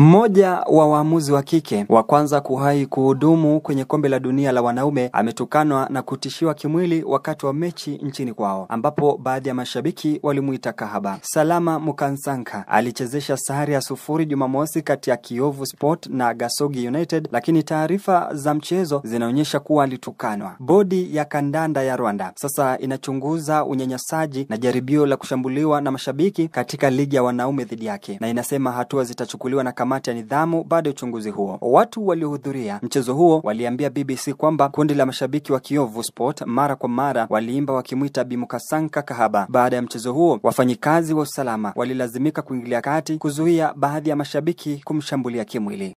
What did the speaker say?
Mmoja wa waamuzi wa kike wa kwanza kuhai kuhudumu kwenye kombe la dunia la wanaume ametukanwa na kutishiwa kimwili wakati wa mechi nchini kwao, ambapo baadhi ya mashabiki walimuita kahaba. Salama Mukansanka alichezesha sare ya sufuri Jumamosi kati ya Kiovu Sport na Gasogi United, lakini taarifa za mchezo zinaonyesha kuwa alitukanwa. Bodi ya kandanda ya Rwanda sasa inachunguza unyanyasaji na jaribio la kushambuliwa na mashabiki katika ligi ya wanaume dhidi yake, na inasema hatua zitachukuliwa na kamati ya nidhamu baada ya uchunguzi huo. Watu waliohudhuria mchezo huo waliambia BBC kwamba kundi la mashabiki wa Kiovu Sport mara kwa mara waliimba wakimwita Bimukasanka kahaba. Baada ya mchezo huo, wafanyikazi wa usalama walilazimika kuingilia kati kuzuia baadhi ya mashabiki kumshambulia kimwili.